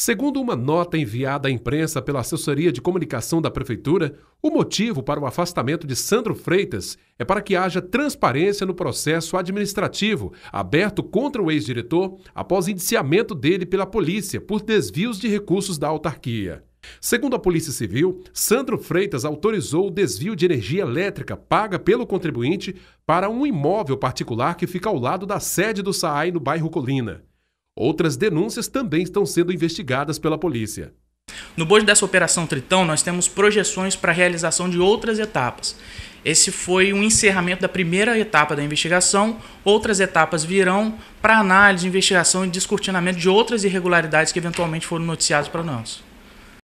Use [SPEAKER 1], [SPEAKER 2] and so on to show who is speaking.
[SPEAKER 1] Segundo uma nota enviada à imprensa pela assessoria de comunicação da Prefeitura, o motivo para o afastamento de Sandro Freitas é para que haja transparência no processo administrativo aberto contra o ex-diretor após indiciamento dele pela polícia por desvios de recursos da autarquia. Segundo a Polícia Civil, Sandro Freitas autorizou o desvio de energia elétrica paga pelo contribuinte para um imóvel particular que fica ao lado da sede do SAAI no bairro Colina. Outras denúncias também estão sendo investigadas pela polícia.
[SPEAKER 2] No bojo dessa operação Tritão, nós temos projeções para a realização de outras etapas. Esse foi o encerramento da primeira etapa da investigação.
[SPEAKER 3] Outras etapas virão para análise, investigação e descortinamento de outras irregularidades que eventualmente foram noticiadas para nós.